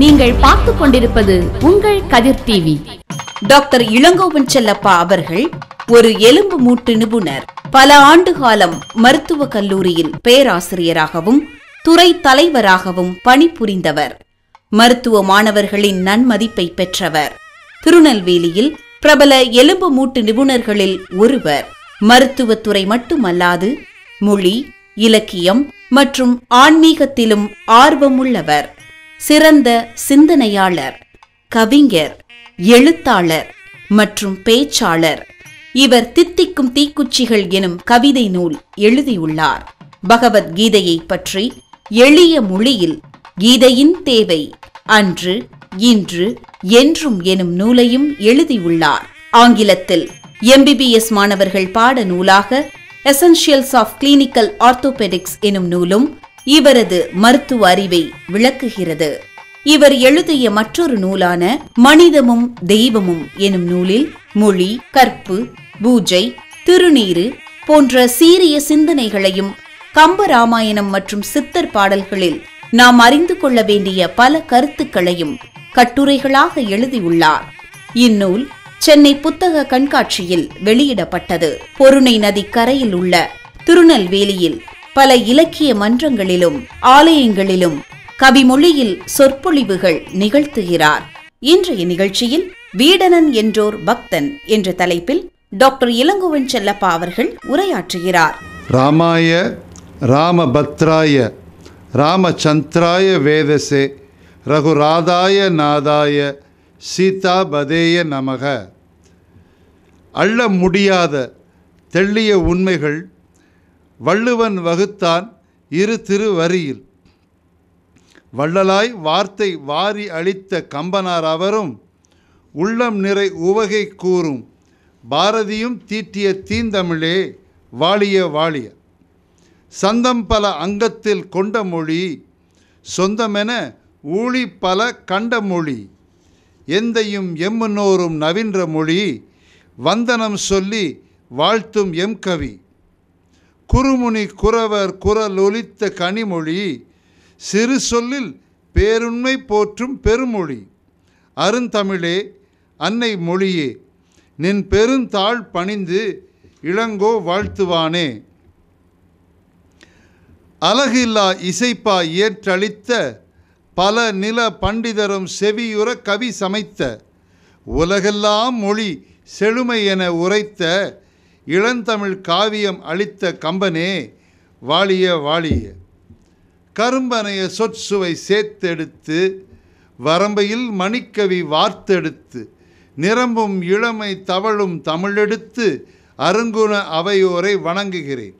நீங்கள் பார்த்து கொண்டிருப்பது உங்கள் கதிர் டிவி டாக்டர் இளங்கோவன் செல்லப்பா அவர்கள் ஒரு எலும்பு மூட்டு நிபுணர் பல ஆண்டு காலம் மருத்துவ கல்லூரியில் பேராசிரியராகவும் துறை தலைவராகவும் பணிபுரிந்தவர் மருத்துவ மாணவர்களின் நன்மதிப்பை பெற்றவர் திருநெல்வேலியில் பிரபல எலும்பு மூட்டு நிபுணர்களில் ஒருவர் மருத்துவத்துறை மட்டுமல்லாது மொழி இலக்கியம் மற்றும் ஆன்மீகத்திலும் ஆர்வமுள்ளவர் சிறந்த சிந்தனையாளர் கவிஞர் எழுத்தாளர் மற்றும் பேச்சாளர் இவர் தித்திக்கும் தீக்குச்சிகள் எனும் கவிதை நூல் எழுதியுள்ளார் பகவத்கீதையை பற்றி எளிய மொழியில் கீதையின் தேவை அன்று இன்று என்றும் எனும் நூலையும் எழுதியுள்ளார் ஆங்கிலத்தில் எம்பிபிஎஸ் மாணவர்கள் பாட நூலாக எசன்ஷியல்ஸ் ஆஃப் கிளினிக்கல் ஆர்த்தோபெடிக்ஸ் எனும் நூலும் இவரது மருத்துவ அறிவை விளக்குகிறது இவர் எழுதிய மற்றொரு நூலான மனிதமும் தெய்வமும் எனும் நூலில் மொழி கற்பு பூஜை திருநீரு போன்ற சீரிய சிந்தனைகளையும் கம்பராமாயணம் மற்றும் சித்தர் பாடல்களில் நாம் அறிந்து கொள்ள வேண்டிய பல கருத்துக்களையும் கட்டுரைகளாக எழுதியுள்ளார் இந்நூல் சென்னை புத்தக கண்காட்சியில் வெளியிடப்பட்டது பொருணை நதி கரையில் உள்ள திருநெல்வேலியில் பல இலக்கிய மன்றங்களிலும் ஆலயங்களிலும் கவிமொழியில் சொற்பொழிவுகள் நிகழ்த்துகிறார் இன்றைய நிகழ்ச்சியில் வீடனன் என்றோர் பக்தன் என்ற தலைப்பில் டாக்டர் இளங்குவன் செல்லப்பா அவர்கள் உரையாற்றுகிறார் ராமாய ராமபத்ராய ராமச்சந்திராய வேதசே ரகுராதாய நாதாய சீதாபதேய நமக அள்ள முடியாத தெள்ளிய உண்மைகள் வள்ளுவன் வகுத்தான் இரு திருவரியில் வள்ளலாய் வார்த்தை வாரி அளித்த கம்பனார் அவரும் உள்ளம் நிறை உவகை கூறும் பாரதியும் தீட்டிய தீந்தமிழே வாழிய வாழிய சந்தம் பல அங்கத்தில் கொண்ட மொழி சொந்தமென ஊழி பல கண்ட மொழி எந்தையும் எம்முனோரும் நவீன்ற மொழி வந்தனம் சொல்லி வாழ்த்தும் எம் கவி குறுமுனி குறவர் குரல் ஒலித்த கனிமொழி சிறு சொல்லில் பேருண்மை போற்றும் பெருமொழி அருந்தமிழே அன்னை மொழியே நின் பெருந்தாள் பணிந்து இளங்கோ வாழ்த்துவானே அழகில்லா இசைப்பா இயற்றளித்த பல நில பண்டிதரும் செவியுற கவி சமைத்த உலகெல்லாம் மொழி செழுமை என உரைத்த இளந்தமிழ் காவியம் அளித்த கம்பனே வாழிய வாழிய கரும்பனைய சொற்சுவை சேர்த்தெடுத்து வரம்பையில் மணிக்கவி வார்த்தெடுத்து நிரம்பும் இளமை தவழும் தமிழெடுத்து அருங்குண அவையோரை வணங்குகிறேன்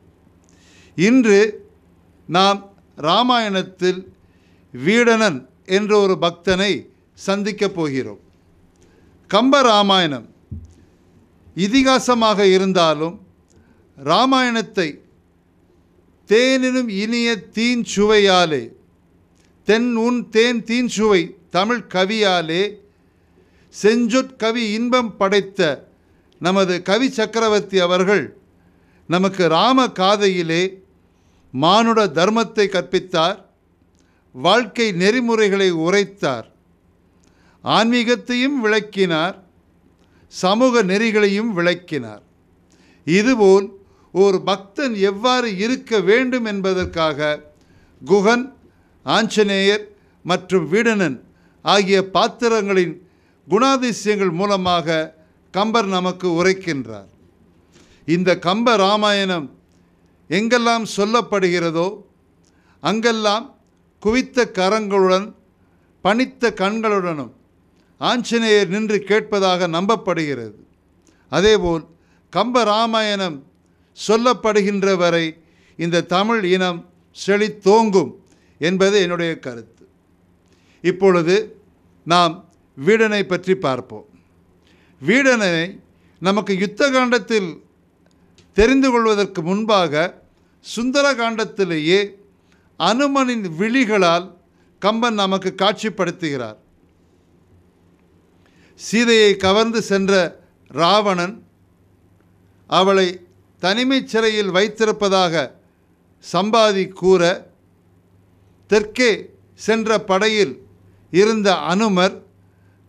இன்று நாம் இராமாயணத்தில் வீடனன் என்ற ஒரு பக்தனை சந்திக்கப் போகிறோம் கம்ப ராமாயணம் இதிகாசமாக இருந்தாலும் ராமாயணத்தை தேனினும் இனிய தீன் சுவையாலே தென் உன் தேன் தீன் சுவை தமிழ் கவியாலே செஞ்சொற்கவி இன்பம் படைத்த நமது கவி சக்கரவர்த்தி அவர்கள் நமக்கு ராம காதையிலே மானுட தர்மத்தை கற்பித்தார் வாழ்க்கை நெறிமுறைகளை உரைத்தார் ஆன்மீகத்தையும் விளக்கினார் சமூக நெறிகளையும் விளக்கினார் இதுபோல் ஒரு பக்தன் எவ்வாறு இருக்க வேண்டும் என்பதற்காக குகன் ஆஞ்சநேயர் மற்றும் வீடனன் ஆகிய பாத்திரங்களின் குணாதிசயங்கள் மூலமாக கம்பர் நமக்கு உரைக்கின்றார் இந்த கம்ப ராமாயணம் எங்கெல்லாம் சொல்லப்படுகிறதோ அங்கெல்லாம் குவித்த கரங்களுடன் பணித்த கண்களுடனும் ஆஞ்சநேயர் நின்று கேட்பதாக நம்பப்படுகிறது அதேபோல் கம்ப ராமாயணம் சொல்லப்படுகின்ற வரை இந்த தமிழ் இனம் செழித்தோங்கும் என்பது என்னுடைய கருத்து இப்பொழுது நாம் வீடனை பற்றி பார்ப்போம் வீடனை நமக்கு யுத்த காண்டத்தில் தெரிந்து கொள்வதற்கு முன்பாக சுந்தர காண்டத்திலேயே அனுமனின் விழிகளால் கம்பன் நமக்கு காட்சிப்படுத்துகிறார் சீதையை கவர்ந்து சென்ற ராவணன் அவளை தனிமை சிறையில் வைத்திருப்பதாக சம்பாதி கூற தெற்கே சென்ற படையில் இருந்த அனுமர்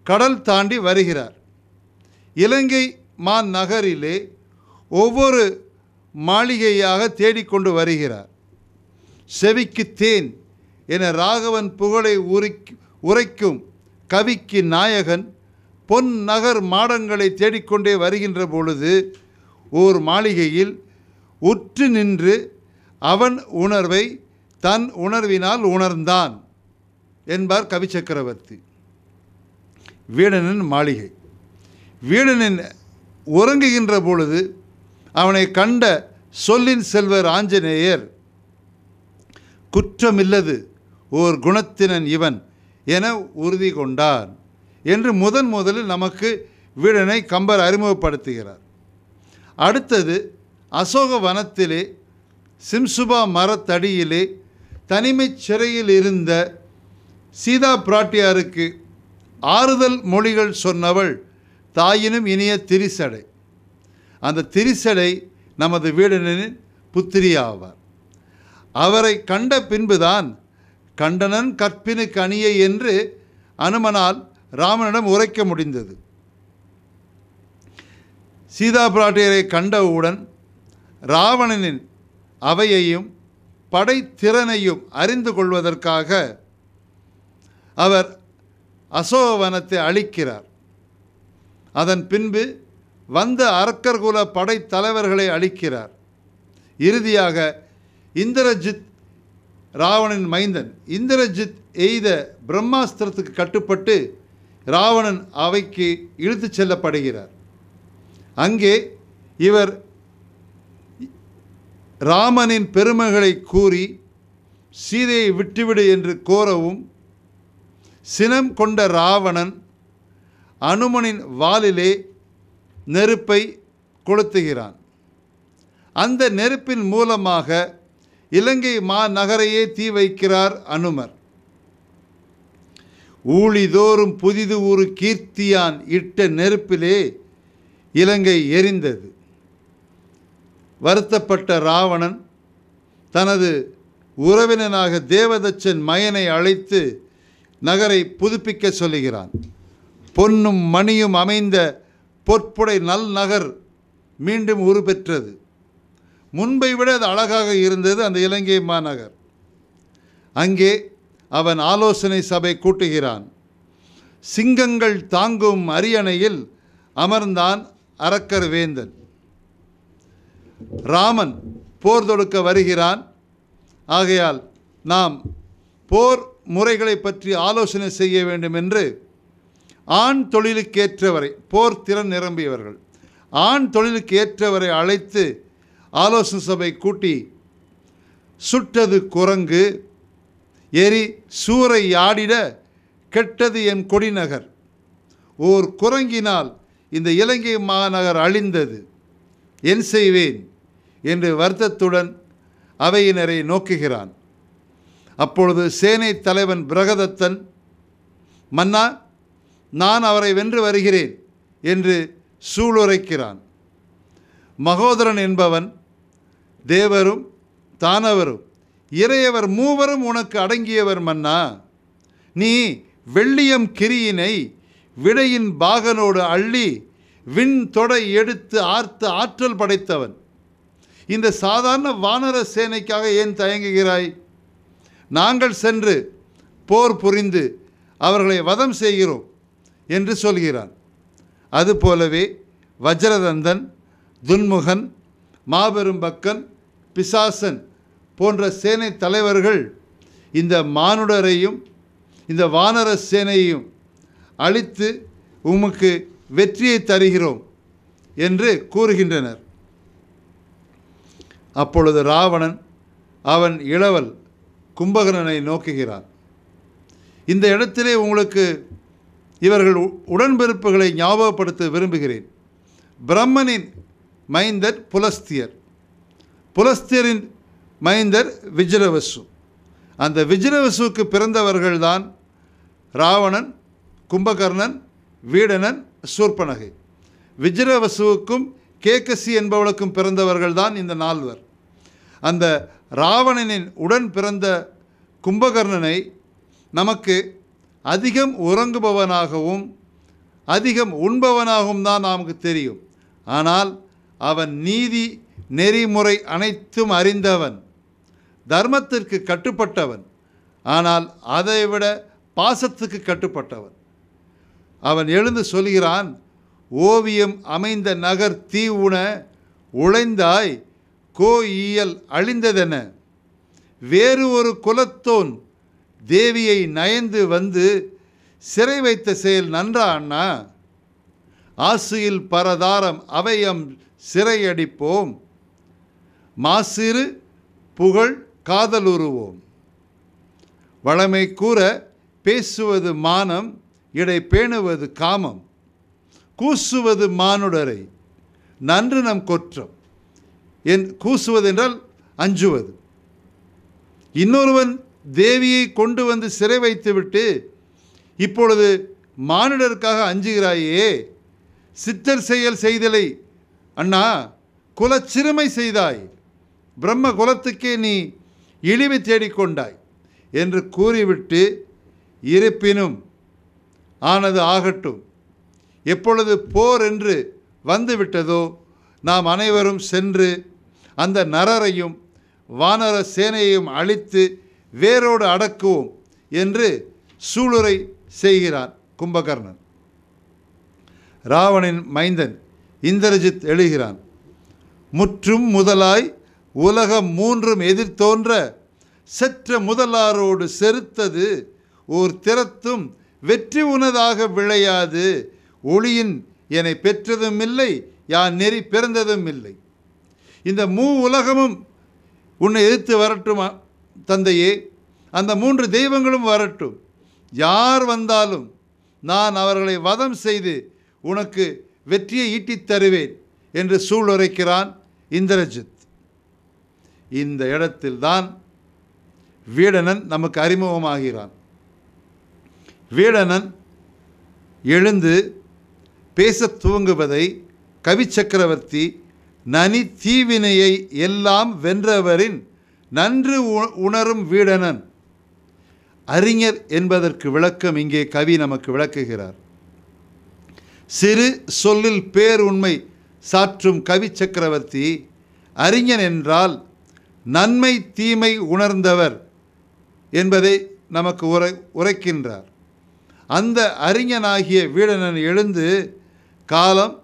கடல் தாண்டி வருகிறார் இலங்கை மா நகரிலே ஒவ்வொரு மாளிகையாக தேடிக்கொண்டு வருகிறார் செவிக்கு தேன் என ராகவன் புகழை உரிக் உரைக்கும் கவிக்கு நாயகன் பொன் நகர் மாடங்களை தேடிக்கொண்டே வருகின்ற பொழுது ஓர் மாளிகையில் உற்று நின்று அவன் உணர்வை தன் உணர்வினால் உணர்ந்தான் என்பார் கவிச்சக்கரவர்த்தி வீடனின் மாளிகை வீடனின் உறங்குகின்ற பொழுது அவனை கண்ட சொல்லின் செல்வர் ஆஞ்சநேயர் குற்றமில்லது ஓர் குணத்தினன் இவன் என உறுதி கொண்டான் என்று முதன் முதலில் நமக்கு வீடனை கம்பர் அறிமுகப்படுத்துகிறார் அடுத்தது அசோக வனத்திலே சிம்சுபா மரத்தடியிலே தனிமை சிறையில் இருந்த சீதா பிராட்டியாருக்கு ஆறுதல் மொழிகள் சொன்னவள் தாயினும் இனிய திரிசடை அந்த திரிசடை நமது வீடனின் புத்திரி ஆவார் அவரை கண்ட பின்புதான் கண்டனன் கற்பினுக்கு அணியை என்று அனுமனால் ராமனிடம் உரைக்க முடிந்தது சீதா பிராட்டியரை கண்டவுடன் ராவணனின் அவையையும் படைத்திறனையும் அறிந்து கொள்வதற்காக அவர் அசோகவனத்தை அழிக்கிறார் அதன் பின்பு வந்த அரக்கர்குல படைத்தலைவர்களை அளிக்கிறார் இறுதியாக இந்திரஜித் ராவணன் மைந்தன் இந்திரஜித் எய்த பிரம்மாஸ்திரத்துக்கு கட்டுப்பட்டு ராவணன் அவைக்கு இழுத்துச் செல்லப்படுகிறார் அங்கே இவர் ராமனின் பெருமைகளை கூறி சீதையை விட்டுவிடு என்று கோரவும் சினம் கொண்ட ராவணன் அனுமனின் வாலிலே நெருப்பை கொளுத்துகிறான் அந்த நெருப்பின் மூலமாக இலங்கை மாநகரையே தீ வைக்கிறார் அனுமர் ஊழிதோறும் புதிது ஒரு கீர்த்தியான் இட்ட நெருப்பிலே இலங்கை எரிந்தது வருத்தப்பட்ட ராவணன் தனது உறவினனாக தேவதச்சன் மயனை அழைத்து நகரை புதுப்பிக்க சொல்லுகிறான் பொன்னும் மணியும் அமைந்த பொற்புடை நல் நகர் மீண்டும் உருபெற்றது முன்பை விட அது அழகாக இருந்தது அந்த இலங்கை மாநகர் அங்கே அவன் ஆலோசனை சபை கூட்டுகிறான் சிங்கங்கள் தாங்கும் அரியணையில் அமர்ந்தான் அரக்கர் வேந்தன் ராமன் போர் தொடுக்க வருகிறான் ஆகையால் நாம் போர் முறைகளை பற்றி ஆலோசனை செய்ய வேண்டும் என்று ஆண் தொழிலுக்கேற்றவரை போர் திறன் நிரம்பியவர்கள் ஆண் தொழிலுக்கு ஏற்றவரை அழைத்து ஆலோசனை சபை கூட்டி சுட்டது குரங்கு எரி சூறை ஆடிட கெட்டது என் கொடிநகர் ஓர் குரங்கினால் இந்த இலங்கை மாநகர் அழிந்தது என் செய்வேன் என்று வருத்தத்துடன் அவையினரை நோக்குகிறான் அப்பொழுது சேனை தலைவன் பிரகதத்தன் மன்னா நான் அவரை வென்று வருகிறேன் என்று சூளுரைக்கிறான் மகோதரன் என்பவன் தேவரும் தானவரும் இறையவர் மூவரும் உனக்கு அடங்கியவர் மன்னா நீ வெள்ளியம் கிரியினை விடையின் பாகனோடு அள்ளி விண் தொடை எடுத்து ஆர்த்து ஆற்றல் படைத்தவன் இந்த சாதாரண வானர சேனைக்காக ஏன் தயங்குகிறாய் நாங்கள் சென்று போர் புரிந்து அவர்களை வதம் செய்கிறோம் என்று சொல்கிறான் அதுபோலவே வஜ்ரதந்தன் துன்முகன் மாபெரும் பக்கன் பிசாசன் போன்ற சேனை தலைவர்கள் இந்த மானுடரையும் இந்த வானர சேனையையும் அழித்து உமக்கு வெற்றியை தருகிறோம் என்று கூறுகின்றனர் அப்பொழுது ராவணன் அவன் இளவல் கும்பகரனை நோக்குகிறான் இந்த இடத்திலே உங்களுக்கு இவர்கள் உடன்பிறப்புகளை ஞாபகப்படுத்த விரும்புகிறேன் பிரம்மனின் மைந்தர் புலஸ்தியர் புலஸ்தியரின் மைந்தர் விஜ்ரவசு அந்த விஜிரவசுவுக்கு பிறந்தவர்கள்தான் ராவணன் கும்பகர்ணன் வீடனன் சூர்பனகை விஜ்ரவசுவுக்கும் கேகசி என்பவளுக்கும் பிறந்தவர்கள்தான் இந்த நால்வர் அந்த ராவணனின் உடன் பிறந்த கும்பகர்ணனை நமக்கு அதிகம் உறங்குபவனாகவும் அதிகம் உண்பவனாகவும் தான் நமக்கு தெரியும் ஆனால் அவன் நீதி நெறிமுறை அனைத்தும் அறிந்தவன் தர்மத்திற்கு கட்டுப்பட்டவன் ஆனால் அதைவிட பாசத்துக்கு கட்டுப்பட்டவன் அவன் எழுந்து சொல்கிறான் ஓவியம் அமைந்த நகர் தீவுன உழைந்தாய் கோ அழிந்ததென வேறு ஒரு குலத்தோன் தேவியை நயந்து வந்து சிறை வைத்த செயல் நன்றா அண்ணா ஆசியில் பரதாரம் அவையம் சிறையடிப்போம் மாசிறு புகழ் காதலுருவோம் வளமை கூற பேசுவது மானம் இடை பேணுவது காமம் கூசுவது மானுடரை நன்று நம் கொற்றம் என் கூசுவது என்றால் அஞ்சுவது இன்னொருவன் தேவியை கொண்டு வந்து சிறை வைத்துவிட்டு இப்பொழுது மானுடருக்காக அஞ்சுகிறாயே சித்தர் செயல் செய்தலை அண்ணா குலச்சிறுமை செய்தாய் பிரம்ம குலத்துக்கே நீ இழிவு தேடிக்கொண்டாய் என்று கூறிவிட்டு இருப்பினும் ஆனது ஆகட்டும் எப்பொழுது போர் என்று வந்துவிட்டதோ நாம் அனைவரும் சென்று அந்த நரரையும் வானர சேனையையும் அழித்து வேரோடு அடக்குவோம் என்று சூளுரை செய்கிறான் கும்பகர்ணன் ராவணின் மைந்தன் இந்திரஜித் எழுகிறான் முற்றும் முதலாய் உலகம் மூன்றும் எதிர்த்தோன்ற செற்ற முதலாரோடு செருத்தது ஓர் திறத்தும் வெற்றி உனதாக விளையாது ஒளியின் என்னை பெற்றதும் இல்லை யான் நெறி பிறந்ததும் இல்லை இந்த மூ உலகமும் உன்னை எதிர்த்து வரட்டும் தந்தையே அந்த மூன்று தெய்வங்களும் வரட்டும் யார் வந்தாலும் நான் அவர்களை வதம் செய்து உனக்கு வெற்றியை ஈட்டித் தருவேன் என்று சூளுரைக்கிறான் இந்திரஜித் இந்த இடத்தில்தான் வீடனன் நமக்கு அறிமுகமாகிறான் வீடனன் எழுந்து பேசத் துவங்குவதை கவி சக்கரவர்த்தி நனி தீவினையை எல்லாம் வென்றவரின் நன்று உணரும் வீடனன் அறிஞர் என்பதற்கு விளக்கம் இங்கே கவி நமக்கு விளக்குகிறார் சிறு சொல்லில் பேருண்மை சாற்றும் கவி சக்கரவர்த்தி அறிஞன் என்றால் நன்மை தீமை உணர்ந்தவர் என்பதை நமக்கு உரை உரைக்கின்றார் அந்த அறிஞனாகிய வீடனன் எழுந்து காலம்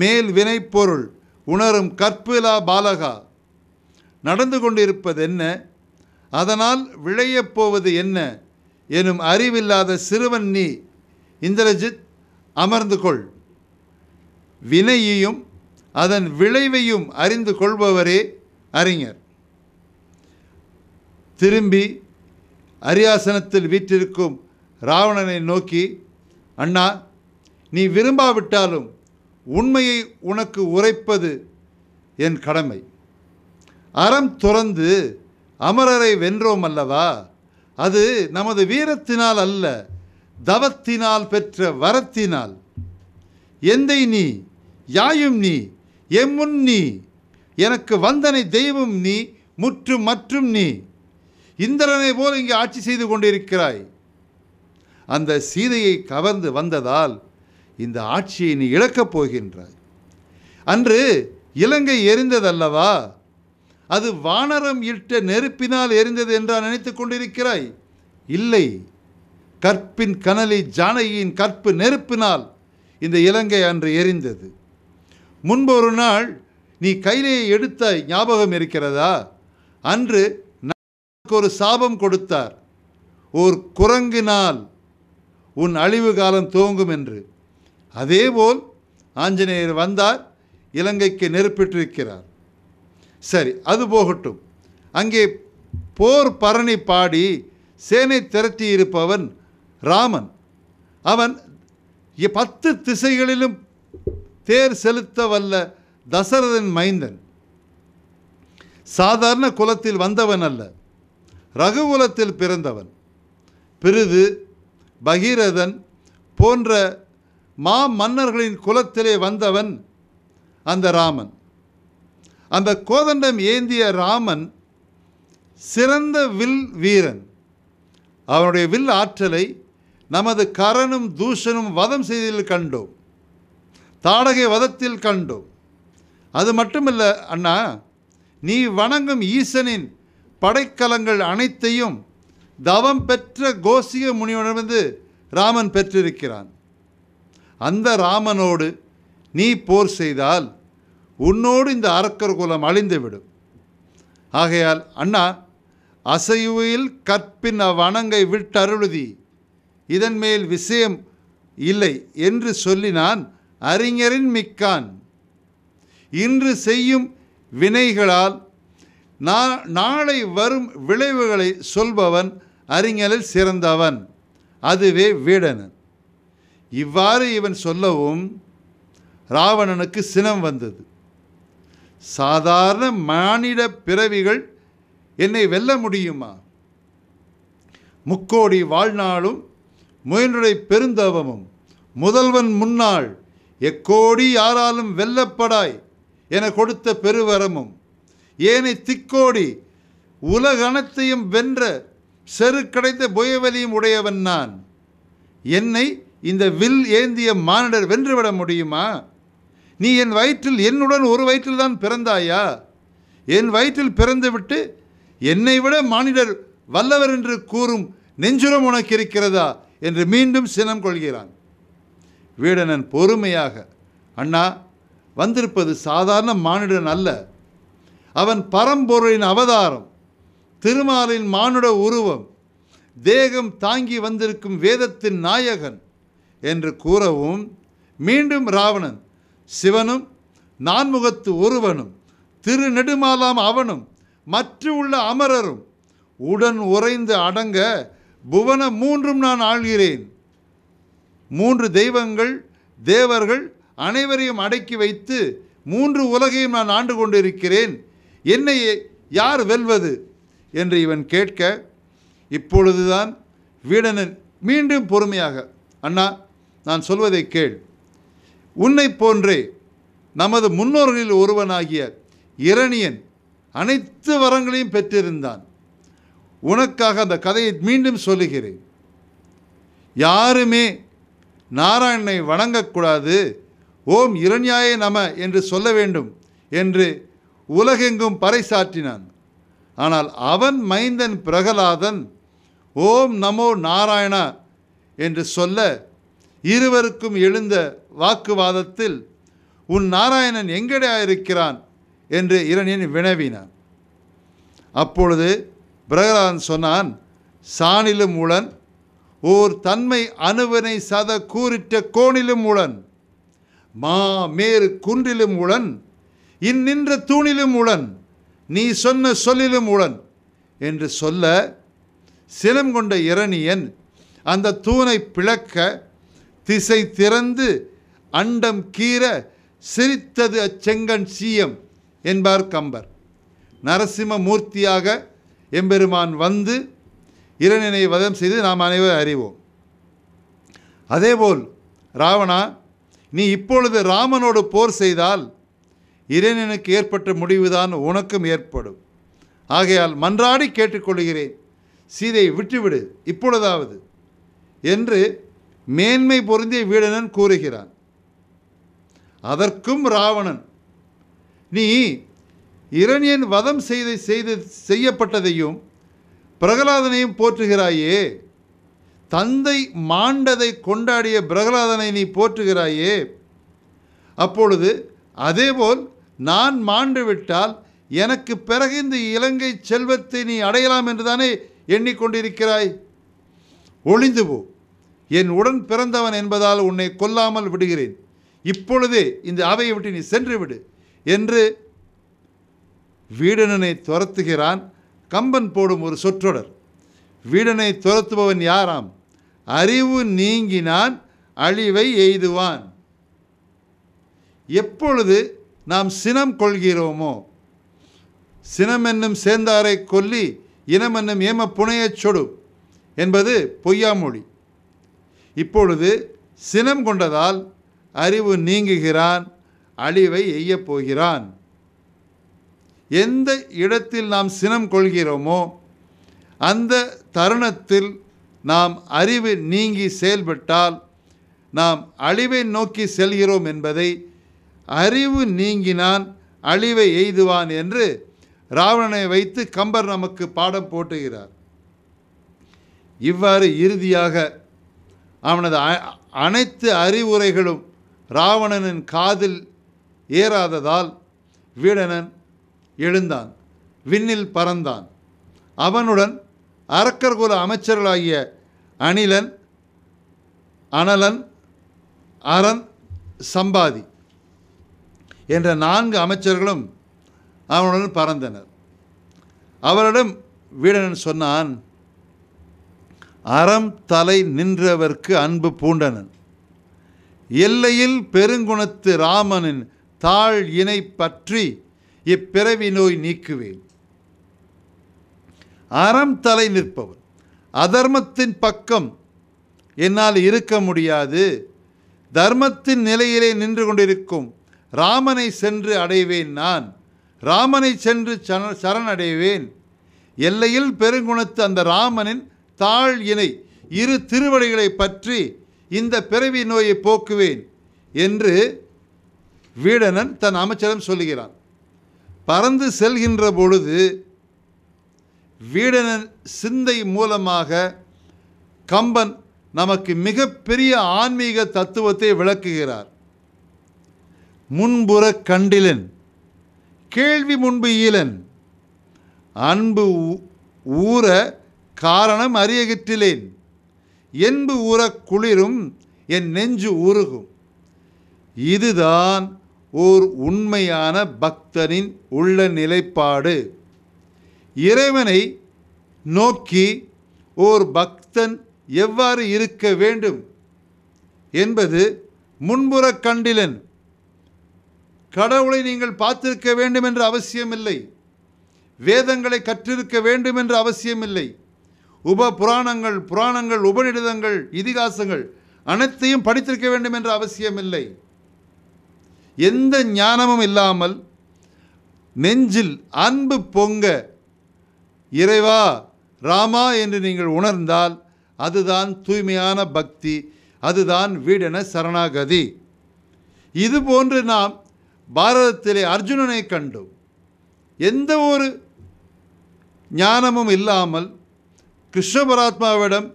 மேல் வினைப்பொருள் உணரும் கற்பிலா பாலகா நடந்து கொண்டிருப்பது என்ன அதனால் விளையப் போவது என்ன எனும் அறிவில்லாத சிறுவன் நீ இந்திரஜித் அமர்ந்து கொள் வினையையும் அதன் விளைவையும் அறிந்து கொள்பவரே அறிஞர் திரும்பி அரியாசனத்தில் வீற்றிருக்கும் ராவணனை நோக்கி அண்ணா நீ விரும்பாவிட்டாலும் உண்மையை உனக்கு உரைப்பது என் கடமை அறம் துறந்து அமரரை வென்றோம் அல்லவா அது நமது வீரத்தினால் அல்ல தவத்தினால் பெற்ற வரத்தினால் எந்தை நீ யாயும் நீ எம்முன் நீ எனக்கு வந்தனை தெய்வம் நீ முற்றும் மற்றும் நீ இந்திரனை போல் இங்கே ஆட்சி செய்து கொண்டிருக்கிறாய் அந்த சீதையை கவர்ந்து வந்ததால் இந்த ஆட்சியை நீ இழக்கப் போகின்றாய் அன்று இலங்கை எரிந்ததல்லவா அது வானரம் இட்ட நெருப்பினால் எரிந்தது என்றால் நினைத்து கொண்டிருக்கிறாய் இல்லை கற்பின் கனலி ஜானகியின் கற்பு நெருப்பினால் இந்த இலங்கை அன்று எரிந்தது முன்பு ஒரு நாள் நீ கையிலேயே எடுத்தாய் ஞாபகம் இருக்கிறதா அன்று ஒரு சாபம் கொடுத்தார் ஓர் குரங்கினால் உன் அழிவு காலம் துவங்கும் என்று அதேபோல் ஆஞ்சநேயர் வந்தார் இலங்கைக்கு நெருப்பிட்டிருக்கிறார் சரி அது போகட்டும் அங்கே போர் பரணி பாடி சேனை திரட்டி இருப்பவன் ராமன் அவன் பத்து திசைகளிலும் தேர் செலுத்த வல்ல தசரதன் மைந்தன் சாதாரண குலத்தில் வந்தவன் அல்ல ரகுகுலத்தில் பிறந்தவன் பிரிது பகீரதன் போன்ற மா மன்னர்களின் குலத்திலே வந்தவன் அந்த ராமன் அந்த கோதண்டம் ஏந்திய ராமன் சிறந்த வில் வீரன் அவனுடைய வில் ஆற்றலை நமது கரனும் தூஷனும் வதம் செய்ததில் கண்டோம் தாடகை வதத்தில் கண்டோம் அது மட்டுமல்ல அண்ணா நீ வணங்கும் ஈசனின் படைக்கலங்கள் அனைத்தையும் தவம் பெற்ற கோசிய முனிவனிடமிருந்து ராமன் பெற்றிருக்கிறான் அந்த ராமனோடு நீ போர் செய்தால் உன்னோடு இந்த அரக்கர் குலம் அழிந்துவிடும் ஆகையால் அண்ணா அசைவில் கற்பின் அவ்வணங்கை விட்டருளுதி இதன் மேல் விஷயம் இல்லை என்று சொல்லி நான் அறிஞரின் மிக்கான் இன்று செய்யும் வினைகளால் நா நாளை வரும் விளைவுகளை சொல்பவன் அறிஞரில் சிறந்தவன் அதுவே வீடனன் இவ்வாறு இவன் சொல்லவும் ராவணனுக்கு சினம் வந்தது சாதாரண மானிட பிறவிகள் என்னை வெல்ல முடியுமா முக்கோடி வாழ்நாளும் முயன்றுடை பெருந்தவமும் முதல்வன் முன்னாள் எக்கோடி யாராலும் வெல்லப்படாய் என கொடுத்த பெருவரமும் ஏனை திக்கோடி உலகணத்தையும் வென்ற செரு கிடைத்த புயவலியும் உடையவன் நான் என்னை இந்த வில் ஏந்திய மானிடர் வென்றுவிட முடியுமா நீ என் வயிற்றில் என்னுடன் ஒரு வயிற்றில்தான் பிறந்தாயா என் வயிற்றில் பிறந்துவிட்டு என்னை விட மானிடர் வல்லவர் என்று கூறும் நெஞ்சுரம் உனக்கு இருக்கிறதா என்று மீண்டும் சினம் கொள்கிறான் வீடனன் பொறுமையாக அண்ணா வந்திருப்பது சாதாரண மானிடன் அல்ல அவன் பரம்பொருளின் அவதாரம் திருமாலின் மானுட உருவம் தேகம் தாங்கி வந்திருக்கும் வேதத்தின் நாயகன் என்று கூறவும் மீண்டும் ராவணன் சிவனும் நான்முகத்து ஒருவனும் திரு நெடுமாலாம் அவனும் மற்ற உள்ள அமரரும் உடன் உறைந்து அடங்க புவன மூன்றும் நான் ஆள்கிறேன் மூன்று தெய்வங்கள் தேவர்கள் அனைவரையும் அடக்கி வைத்து மூன்று உலகையும் நான் ஆண்டு கொண்டிருக்கிறேன் என்னை யார் வெல்வது என்று இவன் கேட்க இப்பொழுதுதான் வீடனன் மீண்டும் பொறுமையாக அண்ணா நான் சொல்வதை கேள் உன்னை போன்றே நமது முன்னோர்களில் ஒருவனாகிய இரணியன் அனைத்து வரங்களையும் பெற்றிருந்தான் உனக்காக அந்த கதையை மீண்டும் சொல்லுகிறேன் யாருமே நாராயணனை வணங்கக்கூடாது ஓம் இரண்யாயே நம என்று சொல்ல வேண்டும் என்று உலகெங்கும் பறைசாற்றினான் ஆனால் அவன் மைந்தன் பிரகலாதன் ஓம் நமோ நாராயணா என்று சொல்ல இருவருக்கும் எழுந்த வாக்குவாதத்தில் உன் நாராயணன் எங்கடையா இருக்கிறான் என்று இரணியன் வினவினான் அப்பொழுது பிரகலாதன் சொன்னான் சாணிலும் உளன் ஓர் தன்மை அணுவனை சத கூறிட்ட கோணிலும் உளன் மா மேறு குன்றிலும் உளன் இந்நின்ற தூணிலும் உடன் நீ சொன்ன சொல்லிலும் உடன் என்று சொல்ல சிலம் கொண்ட இரணியன் அந்த தூணை பிளக்க திசை திறந்து அண்டம் கீற சிரித்தது அச்செங்கன் சீயம் என்பார் கம்பர் நரசிம்ம மூர்த்தியாக எம்பெருமான் வந்து இரணினை வதம் செய்து நாம் அனைவரும் அறிவோம் அதேபோல் ராவணா நீ இப்பொழுது ராமனோடு போர் செய்தால் இறைனனுக்கு ஏற்பட்ட முடிவுதான் உனக்கும் ஏற்படும் ஆகையால் மன்றாடி கேட்டுக்கொள்கிறேன் சீதையை விட்டுவிடு இப்பொழுதாவது என்று மேன்மை பொருந்திய வீடனன் கூறுகிறான் அதற்கும் ராவணன் நீ இரணியன் வதம் செய்த செய்த செய்யப்பட்டதையும் பிரகலாதனையும் போற்றுகிறாயே தந்தை மாண்டதை கொண்டாடிய பிரகலாதனை நீ போற்றுகிறாயே அப்பொழுது அதேபோல் நான் மாண்டு விட்டால் எனக்கு பிறகு இந்த இலங்கை செல்வத்தை நீ அடையலாம் என்று தானே எண்ணிக்கொண்டிருக்கிறாய் ஒளிந்து போ என் உடன் பிறந்தவன் என்பதால் உன்னை கொல்லாமல் விடுகிறேன் இப்பொழுதே இந்த அவையை விட்டு நீ சென்று விடு என்று வீடனனை துரத்துகிறான் கம்பன் போடும் ஒரு சொற்றொடர் வீடனை துரத்துபவன் யாராம் அறிவு நீங்கினான் அழிவை எய்துவான் எப்பொழுது நாம் சினம் கொள்கிறோமோ சினம் என்னும் சேர்ந்தாரை கொல்லி இனம் என்னும் ஏம புனையச் சொடு என்பது பொய்யாமொழி இப்பொழுது சினம் கொண்டதால் அறிவு நீங்குகிறான் அழிவை எய்யப் போகிறான் எந்த இடத்தில் நாம் சினம் கொள்கிறோமோ அந்த தருணத்தில் நாம் அறிவு நீங்கி செயல்பட்டால் நாம் அழிவை நோக்கி செல்கிறோம் என்பதை அறிவு நீங்கினான் அழிவை எய்துவான் என்று ராவணனை வைத்து கம்பர் நமக்கு பாடம் போட்டுகிறார் இவ்வாறு இறுதியாக அவனது அனைத்து அறிவுரைகளும் ராவணனின் காதில் ஏறாததால் வீடனன் எழுந்தான் விண்ணில் பறந்தான் அவனுடன் அரக்கர்குல அமைச்சர்களாகிய அணிலன் அனலன் அரண் சம்பாதி என்ற நான்கு அமைச்சர்களும் அவனுடன் பறந்தனர் அவரிடம் வீடனன் சொன்னான் அறம் தலை நின்றவர்க்கு அன்பு பூண்டனன் எல்லையில் பெருங்குணத்து ராமனின் தாழ் இணை பற்றி இப்பிறவி நோய் நீக்குவேன் அறம் தலை நிற்பவன் அதர்மத்தின் பக்கம் என்னால் இருக்க முடியாது தர்மத்தின் நிலையிலே நின்று கொண்டிருக்கும் ராமனை சென்று அடைவேன் நான் ராமனை சென்று சரண் சரணடைவேன் எல்லையில் பெருங்குணத்து அந்த ராமனின் தாழ் இணை இரு திருவடிகளை பற்றி இந்த பிறவி நோயை போக்குவேன் என்று வீடனன் தன் அமைச்சரம் சொல்லுகிறான் பறந்து செல்கின்ற பொழுது வீடனன் சிந்தை மூலமாக கம்பன் நமக்கு மிகப்பெரிய ஆன்மீக தத்துவத்தை விளக்குகிறார் முன்புறக் கண்டிலன் கேள்வி முன்பு ஈழன் அன்பு ஊற காரணம் அறியகிற்றிலேன் என்பு ஊற குளிரும் என் நெஞ்சு உருகும் இதுதான் ஓர் உண்மையான பக்தனின் உள்ள நிலைப்பாடு இறைவனை நோக்கி ஓர் பக்தன் எவ்வாறு இருக்க வேண்டும் என்பது முன்புற கண்டிலன் கடவுளை நீங்கள் பார்த்திருக்க வேண்டும் என்ற அவசியமில்லை வேதங்களை கற்றிருக்க வேண்டும் என்ற அவசியமில்லை உப புராணங்கள் புராணங்கள் உபநிடதங்கள் இதிகாசங்கள் அனைத்தையும் படித்திருக்க வேண்டும் என்ற அவசியமில்லை எந்த ஞானமும் இல்லாமல் நெஞ்சில் அன்பு பொங்க இறைவா ராமா என்று நீங்கள் உணர்ந்தால் அதுதான் தூய்மையான பக்தி அதுதான் வீடென சரணாகதி இது போன்று நாம் பாரதத்திலே அர்ஜுனனை கண்டு எந்த ஒரு ஞானமும் இல்லாமல் கிருஷ்ண பராத்மாவிடம்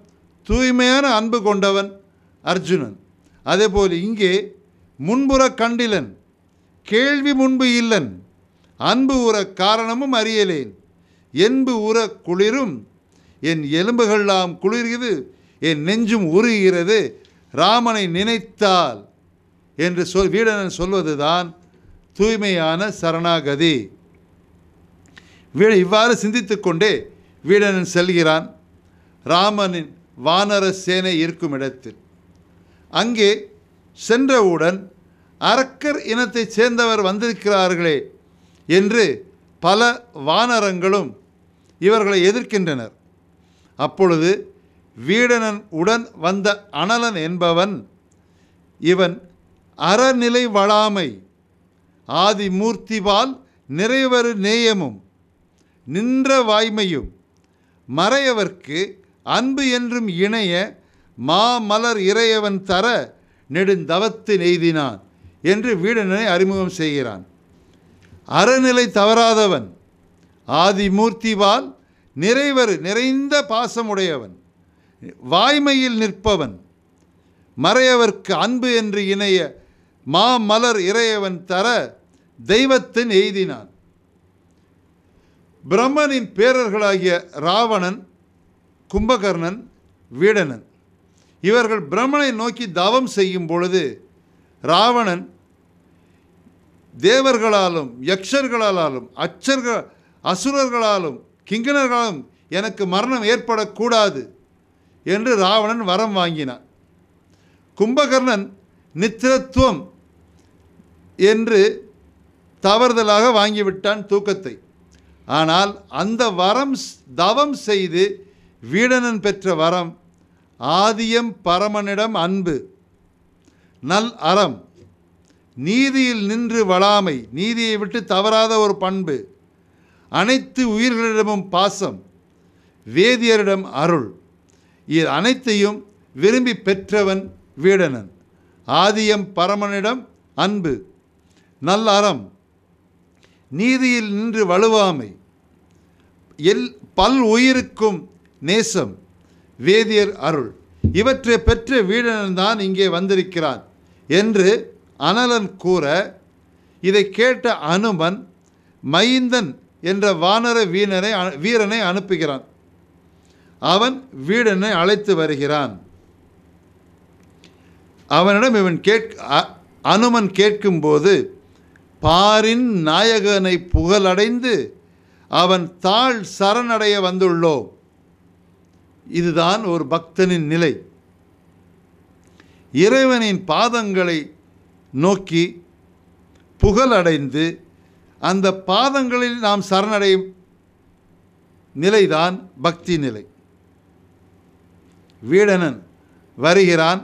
தூய்மையான அன்பு கொண்டவன் அர்ஜுனன் அதேபோல் இங்கே முன்புற கண்டிலன் கேள்வி முன்பு இல்லன் அன்பு உற காரணமும் அறியலேன் என்பு உற குளிரும் என் எலும்புகள்லாம் குளிர்கிறது என் நெஞ்சும் உருகிறது ராமனை நினைத்தால் என்று சொல் வீடனன் சொல்வதுதான் தூய்மையான சரணாகதி வீ இவ்வாறு சிந்தித்து கொண்டே வீடனன் செல்கிறான் ராமனின் வானர சேனை இருக்கும் இடத்தில் அங்கே சென்றவுடன் அரக்கர் இனத்தைச் சேர்ந்தவர் வந்திருக்கிறார்களே என்று பல வானரங்களும் இவர்களை எதிர்க்கின்றனர் அப்பொழுது வீடனன் உடன் வந்த அனலன் என்பவன் இவன் அறநிலை வளாமை ஆதி மூர்த்திவால் நிறைவரு நேயமும் நின்ற வாய்மையும் மறையவர்க்கு அன்பு என்றும் இணைய மாமலர் இறையவன் தர நெடுந்தவத்து நெய்தினான் என்று வீடனனை அறிமுகம் செய்கிறான் அறநிலை தவறாதவன் ஆதிமூர்த்திவால் நிறைவரு நிறைந்த பாசமுடையவன் வாய்மையில் நிற்பவன் மறையவர்க்கு அன்பு என்று இணைய மா மலர் இறையவன் தர தெய்வத்தின் எய்தினான் பிரம்மனின் பேரர்களாகிய ராவணன் கும்பகர்ணன் வீடனன் இவர்கள் பிரம்மனை நோக்கி தவம் செய்யும் பொழுது ராவணன் தேவர்களாலும் யக்ஷர்களாலும் அச்சர்கள் அசுரர்களாலும் கிங்கனர்களாலும் எனக்கு மரணம் ஏற்படக்கூடாது என்று ராவணன் வரம் வாங்கினான் கும்பகர்ணன் நித்திரத்துவம் என்று தவறுதலாக வாங்கிவிட்டான் தூக்கத்தை ஆனால் அந்த வரம் தவம் செய்து வீடனன் பெற்ற வரம் ஆதியம் பரமனிடம் அன்பு நல் அறம் நீதியில் நின்று வளாமை நீதியை விட்டு தவறாத ஒரு பண்பு அனைத்து உயிர்களிடமும் பாசம் வேதியரிடம் அருள் இது அனைத்தையும் விரும்பி பெற்றவன் வீடனன் ஆதியம் பரமனிடம் அன்பு நல்ல அறம் நீதியில் நின்று வலுவாமை எல் பல் உயிருக்கும் நேசம் வேதியர் அருள் இவற்றை பெற்ற வீடன்தான் இங்கே வந்திருக்கிறான் என்று அனலன் கூற இதை கேட்ட அனுமன் மைந்தன் என்ற வானர வீணனை வீரனை அனுப்புகிறான் அவன் வீடனை அழைத்து வருகிறான் அவனிடம் இவன் கேட் அனுமன் கேட்கும்போது பாரின் நாயகனை புகழடைந்து அவன் தாழ் சரணடைய வந்துள்ளோம் இதுதான் ஒரு பக்தனின் நிலை இறைவனின் பாதங்களை நோக்கி புகழடைந்து அந்த பாதங்களில் நாம் சரணடையும் நிலைதான் பக்தி நிலை வீடனன் வருகிறான்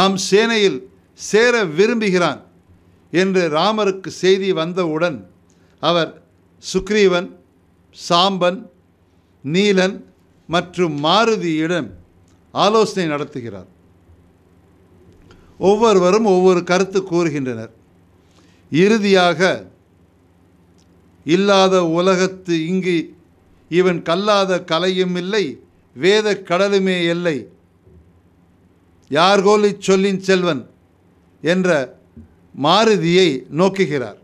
நம் சேனையில் சேர விரும்புகிறான் என்று ராமருக்கு செய்தி வந்தவுடன் அவர் சுக்ரீவன் சாம்பன் நீலன் மற்றும் மாருதியிடம் ஆலோசனை நடத்துகிறார் ஒவ்வொருவரும் ஒவ்வொரு கருத்து கூறுகின்றனர் இறுதியாக இல்லாத உலகத்து இங்கு இவன் கல்லாத கலையும் இல்லை வேத கடலுமே இல்லை யார்கோலி சொல்லின் செல்வன் என்ற மாருதியை நோக்குகிறார்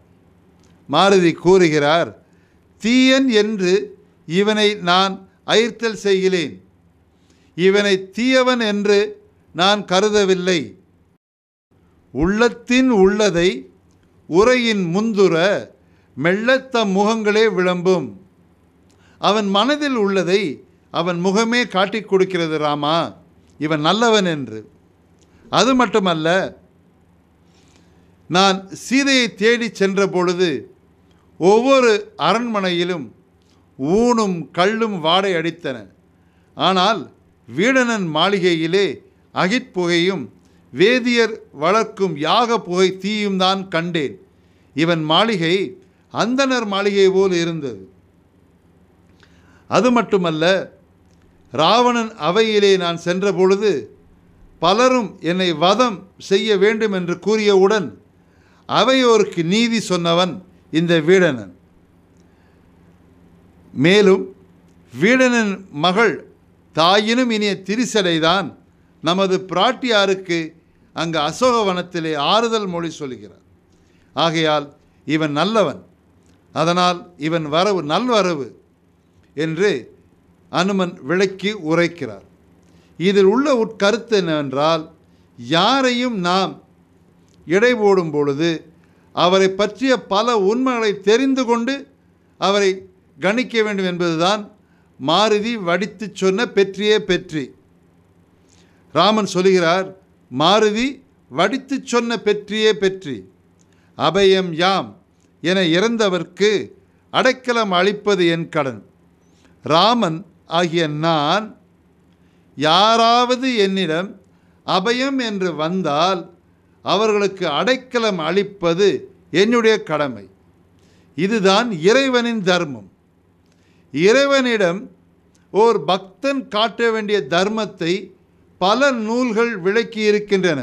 மாருதி கூறுகிறார் தீயன் என்று இவனை நான் அயிர்த்தல் செய்கிறேன் இவனை தீயவன் என்று நான் கருதவில்லை உள்ளத்தின் உள்ளதை உரையின் முந்துர மெல்லத்த முகங்களே விளம்பும் அவன் மனதில் உள்ளதை அவன் முகமே காட்டிக் கொடுக்கிறது ராமா இவன் நல்லவன் என்று அது மட்டுமல்ல நான் சீதையை தேடி சென்ற பொழுது ஒவ்வொரு அரண்மனையிலும் ஊனும் கல்லும் வாடை அடித்தன ஆனால் வீடனன் மாளிகையிலே அகிட் புகையும் வேதியர் வளர்க்கும் யாக புகை தீயும் தான் கண்டேன் இவன் மாளிகை அந்தனர் மாளிகை போல் இருந்தது அது மட்டுமல்ல ராவணன் அவையிலே நான் சென்றபொழுது பலரும் என்னை வதம் செய்ய வேண்டும் என்று கூறியவுடன் அவையோருக்கு நீதி சொன்னவன் இந்த வீடனன் மேலும் வீடனின் மகள் தாயினும் இனிய திரிசடைதான் நமது பிராட்டியாருக்கு அங்கு அசோகவனத்திலே ஆறுதல் மொழி சொல்கிறார் ஆகையால் இவன் நல்லவன் அதனால் இவன் வரவு நல்வரவு என்று அனுமன் விளக்கி உரைக்கிறார் இதில் உள்ள உட்கருத்து என்னவென்றால் யாரையும் நாம் இடை போடும் பொழுது அவரை பற்றிய பல உண்மைகளை தெரிந்து கொண்டு அவரை கணிக்க வேண்டும் என்பதுதான் மாருதி வடித்து சொன்ன பெற்றியே பெற்றி ராமன் சொல்கிறார் மாருதி வடித்து சொன்ன பெற்றியே பெற்றி அபயம் யாம் என இறந்தவர்க்கு அடைக்கலம் அளிப்பது என் கடன் ராமன் ஆகிய நான் யாராவது என்னிடம் அபயம் என்று வந்தால் அவர்களுக்கு அடைக்கலம் அளிப்பது என்னுடைய கடமை இதுதான் இறைவனின் தர்மம் இறைவனிடம் ஓர் பக்தன் காட்ட வேண்டிய தர்மத்தை பல நூல்கள் விளக்கி இருக்கின்றன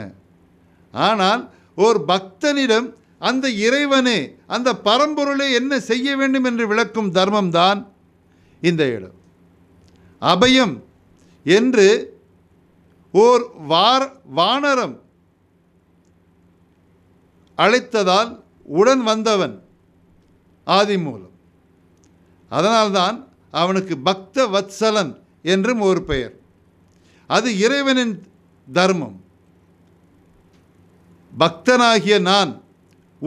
ஆனால் ஓர் பக்தனிடம் அந்த இறைவனே அந்த பரம்பொருளை என்ன செய்ய வேண்டும் என்று விளக்கும் தர்மம்தான் இந்த இடம் அபயம் என்று ஓர் வார் வானரம் அழைத்ததால் உடன் வந்தவன் ஆதி மூலம் அதனால்தான் அவனுக்கு பக்த வத்சலன் என்றும் ஒரு பெயர் அது இறைவனின் தர்மம் பக்தனாகிய நான்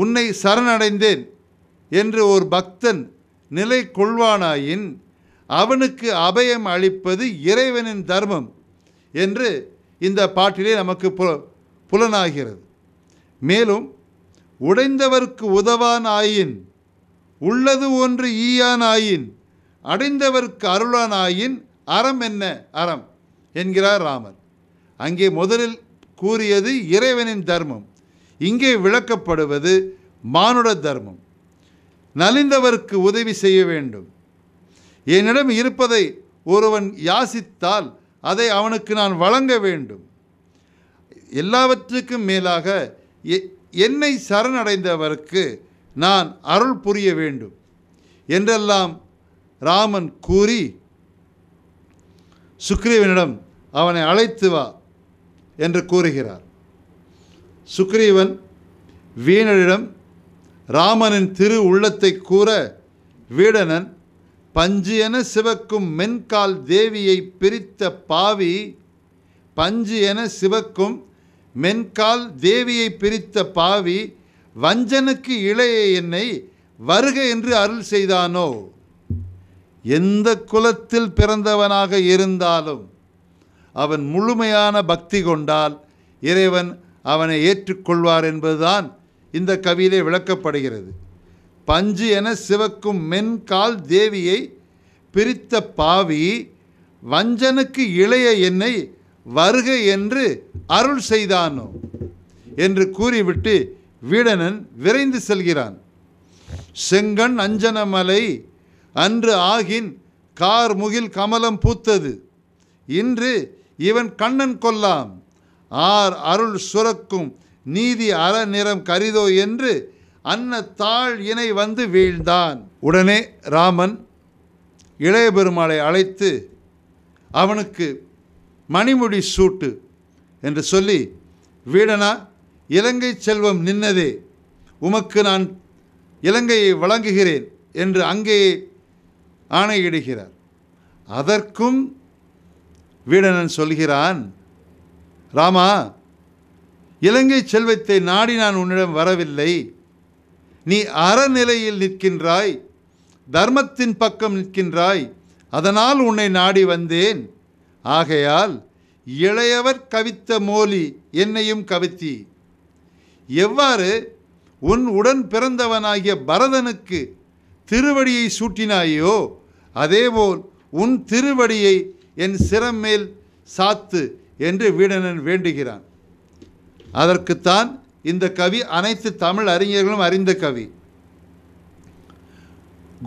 உன்னை சரணடைந்தேன் என்று ஒரு பக்தன் நிலை கொள்வானாயின் அவனுக்கு அபயம் அளிப்பது இறைவனின் தர்மம் என்று இந்த பாட்டிலே நமக்கு புலனாகிறது மேலும் உடைந்தவர்க்கு உதவான் ஆயின் உள்ளது ஒன்று ஈயான் ஆயின் அடைந்தவர்க்கு அருளான் ஆயின் அறம் என்ன அறம் என்கிறார் ராமர் அங்கே முதலில் கூறியது இறைவனின் தர்மம் இங்கே விளக்கப்படுவது மானுட தர்மம் நலிந்தவருக்கு உதவி செய்ய வேண்டும் என்னிடம் இருப்பதை ஒருவன் யாசித்தால் அதை அவனுக்கு நான் வழங்க வேண்டும் எல்லாவற்றுக்கும் மேலாக என்னை சரணடைந்தவருக்கு நான் அருள் புரிய வேண்டும் என்றெல்லாம் ராமன் கூறி சுக்ரீவனிடம் அவனை அழைத்து வா என்று கூறுகிறார் சுக்ரீவன் வீணரிடம் ராமனின் திரு உள்ளத்தை கூற வீடனன் பஞ்சு என சிவக்கும் மென்கால் தேவியை பிரித்த பாவி பஞ்சு என சிவக்கும் மென்கால் தேவியை பிரித்த பாவி வஞ்சனுக்கு இளைய என்னை வருக என்று அருள் செய்தானோ எந்த குலத்தில் பிறந்தவனாக இருந்தாலும் அவன் முழுமையான பக்தி கொண்டால் இறைவன் அவனை ஏற்றுக்கொள்வார் என்பதுதான் இந்த கவியிலே விளக்கப்படுகிறது பஞ்சு என சிவக்கும் மென்கால் தேவியை பிரித்த பாவி வஞ்சனுக்கு இளைய என்னை வருக என்று அருள் செய்தானோ என்று கூறிவிட்டு வீடனன் விரைந்து செல்கிறான் செங்கண் அஞ்சனமலை அன்று ஆகின் கார் முகில் கமலம் பூத்தது இன்று இவன் கண்ணன் கொல்லாம் ஆர் அருள் சுரக்கும் நீதி அற நிறம் கரிதோ என்று அன்ன தாழ் இணை வந்து வீழ்ந்தான் உடனே ராமன் இளைய பெருமாளை அழைத்து அவனுக்கு மணிமுடி சூட்டு என்று சொல்லி வீடனா இலங்கை செல்வம் நின்னதே உமக்கு நான் இலங்கையை வழங்குகிறேன் என்று அங்கே ஆணையிடுகிறார் அதற்கும் வீடனன் சொல்கிறான் ராமா இலங்கை செல்வத்தை நாடி நான் உன்னிடம் வரவில்லை நீ அறநிலையில் நிற்கின்றாய் தர்மத்தின் பக்கம் நிற்கின்றாய் அதனால் உன்னை நாடி வந்தேன் ஆகையால் இளையவர் கவித்த மோலி என்னையும் கவித்தி எவ்வாறு உன் உடன் பிறந்தவனாகிய பரதனுக்கு திருவடியை சூட்டினாயோ அதேபோல் உன் திருவடியை என் சிரம் மேல் சாத்து என்று வீடனன் வேண்டுகிறான் அதற்குத்தான் இந்த கவி அனைத்து தமிழ் அறிஞர்களும் அறிந்த கவி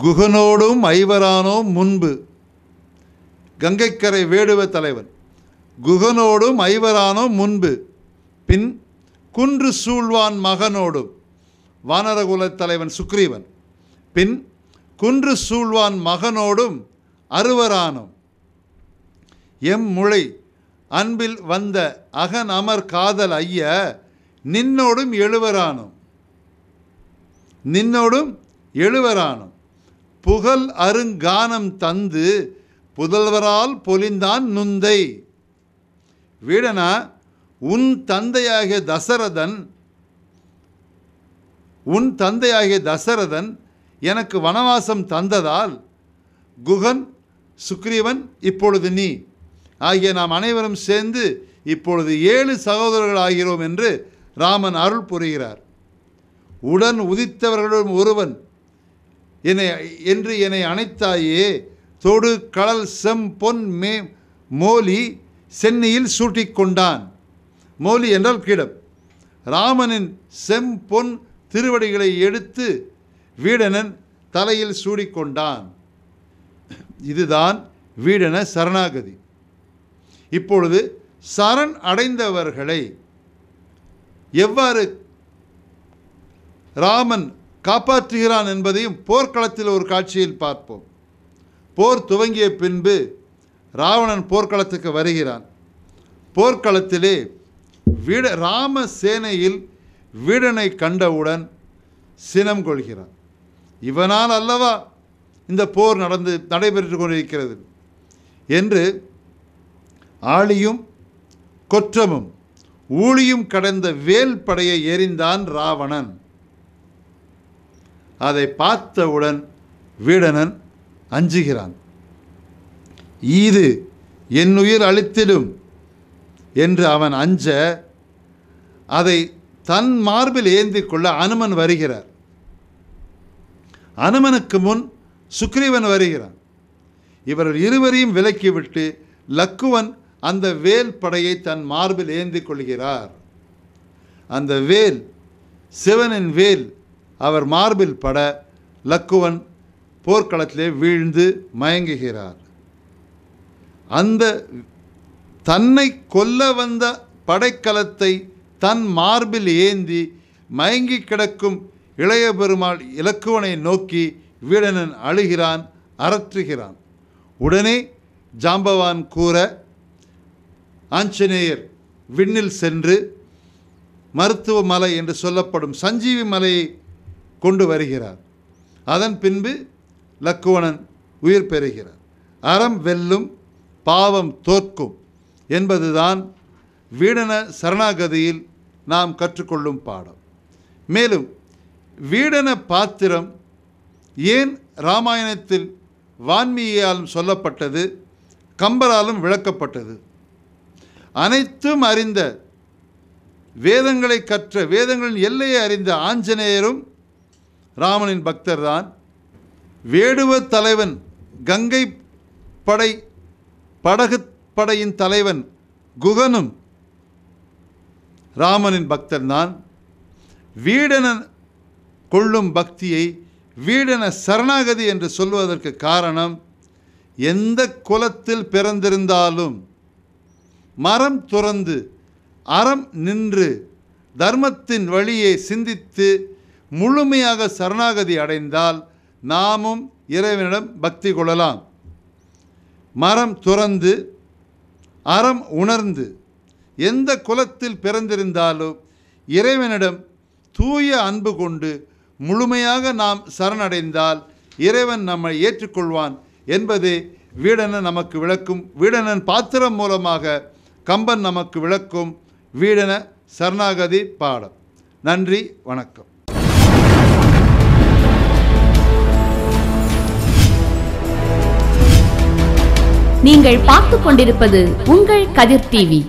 குகனோடும் ஐவரானோம் முன்பு கங்கைக்கரை வேடுவ தலைவன் குகனோடும் ஐவரானோ முன்பு பின் குன்று சூழ்வான் மகனோடும் வானரகுலத் தலைவன் சுக்ரீவன் பின் குன்று சூழ்வான் மகனோடும் அறுவரானோம் எம் முளை அன்பில் வந்த அகன் அமர் காதல் ஐய நின்னோடும் எழுவரானோம் நின்னோடும் எழுவரானோம் புகழ் அருங்கானம் தந்து புதல்வரால் பொலிந்தான் நுந்தை வீடனா உன் தந்தையாகிய தசரதன் உன் தந்தையாகிய தசரதன் எனக்கு வனவாசம் தந்ததால் குகன் சுக்ரீவன் இப்பொழுது நீ ஆகிய நாம் அனைவரும் சேர்ந்து இப்பொழுது ஏழு சகோதரர்கள் ஆகிறோம் என்று ராமன் அருள் புரிகிறார் உடன் உதித்தவர்களுடன் ஒருவன் என்னை என்று என்னை அனைத்தாயே தொடு கடல் செம் பொன் மே மோலி சென்னையில் சூட்டிக்கொண்டான் மோலி என்றால் கிடம் ராமனின் செம் பொன் திருவடிகளை எடுத்து வீடனன் தலையில் சூடிக்கொண்டான் இதுதான் வீடன சரணாகதி இப்பொழுது சரண் அடைந்தவர்களை எவ்வாறு ராமன் காப்பாற்றுகிறான் என்பதையும் போர்க்களத்தில் ஒரு காட்சியில் பார்ப்போம் போர் துவங்கிய பின்பு ராவணன் போர்க்களத்துக்கு வருகிறான் போர்க்களத்திலே வீட ராம சேனையில் வீடனை கண்டவுடன் சினம் கொள்கிறான் இவனால் அல்லவா இந்த போர் நடந்து நடைபெற்று கொண்டிருக்கிறது என்று ஆளியும் கொற்றமும் ஊழியும் கடந்த வேல் படையை எரிந்தான் ராவணன் அதை பார்த்தவுடன் வீடனன் அஞ்சுகிறான் ஈது என் உயிர் அழித்திடும் என்று அவன் அஞ்ச அதை தன் மார்பில் ஏந்தி கொள்ள அனுமன் வருகிறார் அனுமனுக்கு முன் சுக்ரீவன் வருகிறான் இவர் இருவரையும் விலக்கிவிட்டு லக்குவன் அந்த வேல் படையை தன் மார்பில் ஏந்தி கொள்கிறார் அந்த வேல் சிவனின் வேல் அவர் மார்பில் பட லக்குவன் போர்க்களத்திலே வீழ்ந்து மயங்குகிறார் அந்த தன்னை கொல்ல வந்த படைக்கலத்தை தன் மார்பில் ஏந்தி மயங்கி கிடக்கும் இளைய பெருமாள் இலக்குவனை நோக்கி வீடனன் அழுகிறான் அறற்றுகிறான் உடனே ஜாம்பவான் கூற ஆஞ்சநேயர் விண்ணில் சென்று மருத்துவ மலை என்று சொல்லப்படும் சஞ்சீவி மலையை கொண்டு வருகிறார் அதன் பின்பு லக்குவணன் உயிர் பெறுகிறார் அறம் வெல்லும் பாவம் தோற்கும் என்பதுதான் வீடன சரணாகதியில் நாம் கற்றுக்கொள்ளும் பாடம் மேலும் வீடன பாத்திரம் ஏன் இராமாயணத்தில் வான்மீகியாலும் சொல்லப்பட்டது கம்பராலும் விளக்கப்பட்டது அனைத்தும் அறிந்த வேதங்களை கற்ற வேதங்களின் எல்லையை அறிந்த ஆஞ்சநேயரும் ராமனின் பக்தர்தான் வேடுவ தலைவன் கங்கை படை படகு படையின் தலைவன் குகனும் ராமனின் பக்தன்தான் வீடன கொள்ளும் பக்தியை வீடன சரணாகதி என்று சொல்வதற்கு காரணம் எந்த குலத்தில் பிறந்திருந்தாலும் மரம் துறந்து அறம் நின்று தர்மத்தின் வழியை சிந்தித்து முழுமையாக சரணாகதி அடைந்தால் நாமும் இறைவனிடம் பக்தி கொள்ளலாம் மரம் துறந்து அறம் உணர்ந்து எந்த குலத்தில் பிறந்திருந்தாலும் இறைவனிடம் தூய அன்பு கொண்டு முழுமையாக நாம் சரணடைந்தால் இறைவன் நம்மை ஏற்றுக்கொள்வான் என்பதே வீடனன் நமக்கு விளக்கும் வீடனன் பாத்திரம் மூலமாக கம்பன் நமக்கு விளக்கும் வீடன சரணாகதி பாடம் நன்றி வணக்கம் நீங்கள் பார்த்து கொண்டிருப்பது உங்கள் கதிர் டிவி